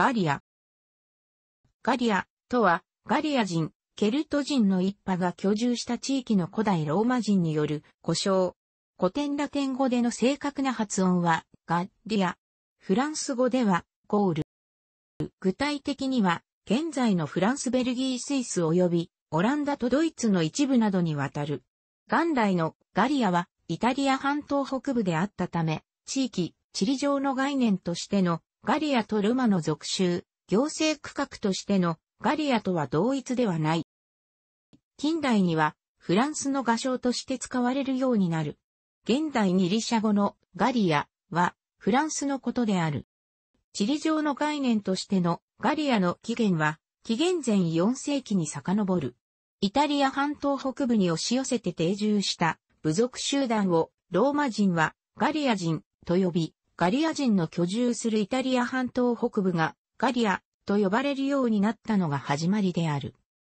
ガリア。ガリアとは、ガリア人、ケルト人の一派が居住した地域の古代ローマ人による故障。古典ラテン語での正確な発音は、ガリア。フランス語では、ゴール。具体的には、現在のフランス、ベルギー、スイス及び、オランダとドイツの一部などにわたる。元来のガリアは、イタリア半島北部であったため、地域、地理上の概念としてのガリアとルマの属州、行政区画としてのガリアとは同一ではない。近代にはフランスの画商として使われるようになる。現代にリシャ語のガリアはフランスのことである。地理上の概念としてのガリアの起源は紀元前4世紀に遡る。イタリア半島北部に押し寄せて定住した部族集団をローマ人はガリア人と呼び、ガリア人の居住するイタリア半島北部がガリアと呼ばれるようになったのが始まりである。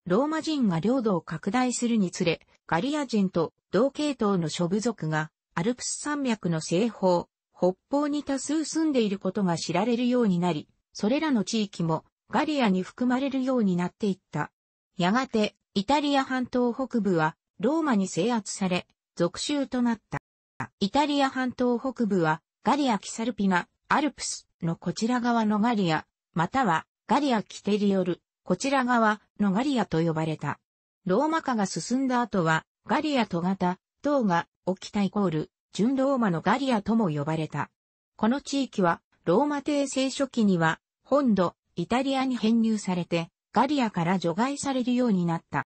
ローマ人が領土を拡大するにつれ、ガリア人と同系統の諸部族がアルプス山脈の西方、北方に多数住んでいることが知られるようになり、それらの地域もガリアに含まれるようになっていった。やがて、イタリア半島北部はローマに制圧され、属州となった。イタリア半島北部はガリア・キサルピナ、アルプスのこちら側のガリア、またはガリア・キテリオル、こちら側のガリアと呼ばれた。ローマ化が進んだ後は、ガリアと型、東が起きたイコール、純ローマのガリアとも呼ばれた。この地域は、ローマ帝政初期には、本土、イタリアに編入されて、ガリアから除外されるようになった。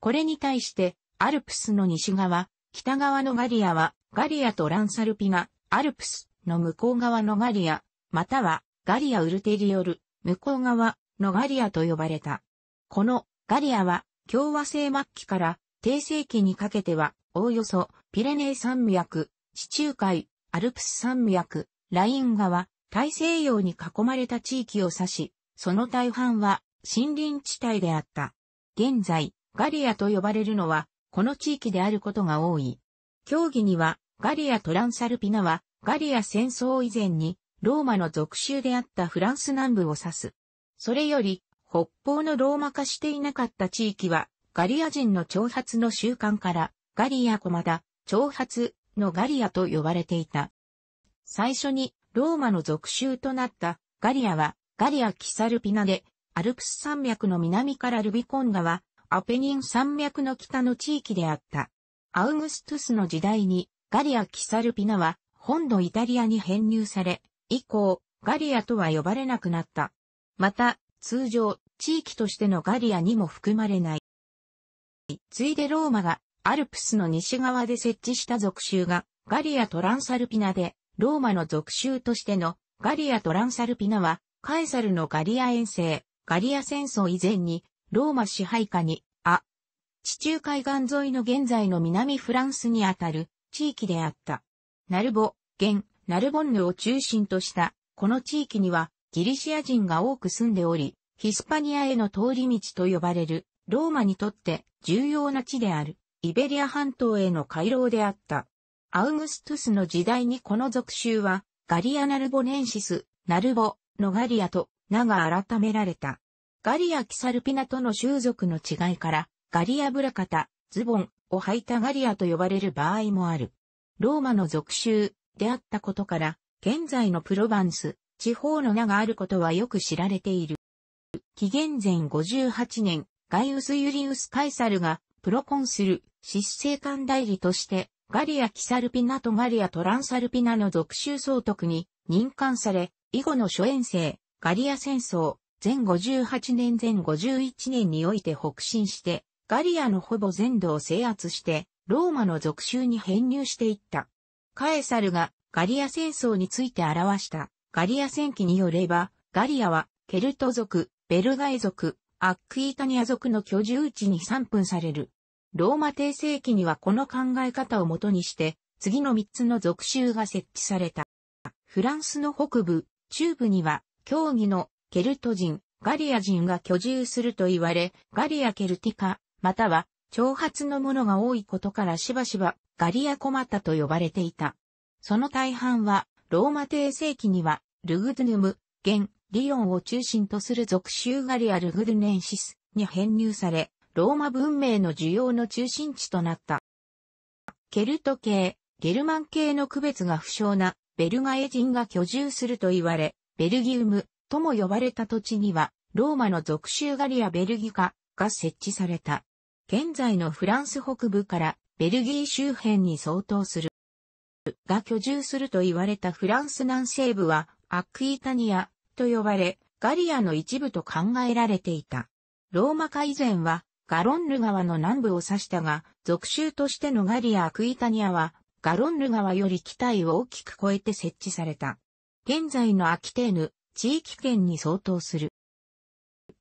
これに対して、アルプスの西側、北側のガリアは、ガリアとランサルピナ、アルプスの向こう側のガリア、またはガリアウルテリオル、向こう側のガリアと呼ばれた。このガリアは共和制末期から帝政期にかけては、おおよそピレネー山脈、地中海、アルプス山脈、ライン川、大西洋に囲まれた地域を指し、その大半は森林地帯であった。現在、ガリアと呼ばれるのは、この地域であることが多い。競技には、ガリア・トランサルピナは、ガリア戦争以前に、ローマの属州であったフランス南部を指す。それより、北方のローマ化していなかった地域は、ガリア人の挑発の習慣から、ガリア・コマダ、挑発のガリアと呼ばれていた。最初に、ローマの属州となったガリアは、ガリア・キサルピナで、アルプス山脈の南からルビコン川、アペニン山脈の北の地域であった。アウグストゥスの時代に、ガリア・キサルピナは本土イタリアに編入され、以降、ガリアとは呼ばれなくなった。また、通常、地域としてのガリアにも含まれない。ついでローマがアルプスの西側で設置した属州がガリア・トランサルピナで、ローマの属州としてのガリア・トランサルピナは、カエサルのガリア遠征、ガリア戦争以前に、ローマ支配下に、あ、地中海岸沿いの現在の南フランスにあたる地域であった。ナルボ、現、ナルボンヌを中心とした、この地域には、ギリシア人が多く住んでおり、ヒスパニアへの通り道と呼ばれる、ローマにとって重要な地である、イベリア半島への回廊であった。アウグストゥスの時代にこの属州は、ガリア・ナルボネンシス、ナルボ、のガリアと、名が改められた。ガリア・キサルピナとの種族の違いから、ガリア・ブラカタ、ズボン、を履いたガリアと呼ばれる場合もある。ローマの属州であったことから、現在のプロヴァンス、地方の名があることはよく知られている。紀元前58年、ガイウス・ユリウス・カイサルが、プロコンスル、執政官代理として、ガリア・キサルピナとガリア・トランサルピナの属州総督に任官され、以後の諸遠征、ガリア戦争、前58年前51年において北進して、ガリアのほぼ全土を制圧して、ローマの属州に編入していった。カエサルがガリア戦争について表したガリア戦記によれば、ガリアはケルト族、ベルガイ族、アックイタニア族の居住地に散分される。ローマ帝政期にはこの考え方をもとにして、次の3つの属州が設置された。フランスの北部、中部には、競技のケルト人、ガリア人が居住すると言われ、ガリア・ケルティカ、または、長髪のものが多いことからしばしばガリアコマタと呼ばれていた。その大半は、ローマ帝世紀には、ルグドゥヌム、現、リオンを中心とする属州ガリアルグドゥネンシスに編入され、ローマ文明の需要の中心地となった。ケルト系、ゲルマン系の区別が不詳なベルガエ人が居住すると言われ、ベルギウムとも呼ばれた土地には、ローマの属州ガリアベルギカが設置された。現在のフランス北部からベルギー周辺に相当する。が居住すると言われたフランス南西部はアクイタニアと呼ばれ、ガリアの一部と考えられていた。ローマ化以前はガロンヌ川の南部を指したが、属州としてのガリア・アクイタニアは、ガロンヌ川より北体を大きく超えて設置された。現在のアキテーヌ、地域圏に相当する。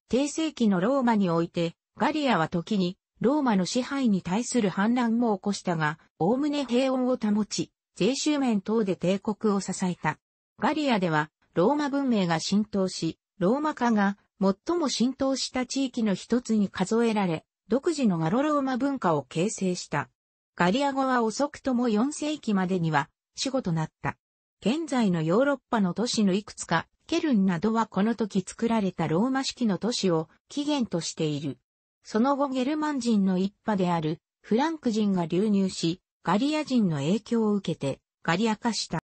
低世紀のローマにおいて、ガリアは時にローマの支配に対する反乱も起こしたが、概ね平穏を保ち、税収面等で帝国を支えた。ガリアでは、ローマ文明が浸透し、ローマ化が最も浸透した地域の一つに数えられ、独自のガロローマ文化を形成した。ガリア語は遅くとも4世紀までには死語となった。現在のヨーロッパの都市のいくつか、ケルンなどはこの時作られたローマ式の都市を起源としている。その後ゲルマン人の一派であるフランク人が流入し、ガリア人の影響を受けてガリア化した。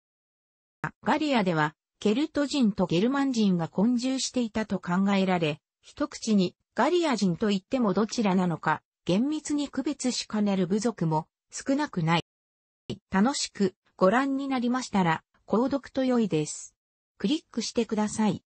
ガリアでは、ケルト人とゲルマン人が混住していたと考えられ、一口にガリア人と言ってもどちらなのか、厳密に区別しかねる部族も少なくない。楽しくご覧になりましたら、購読と良いです。クリックしてください。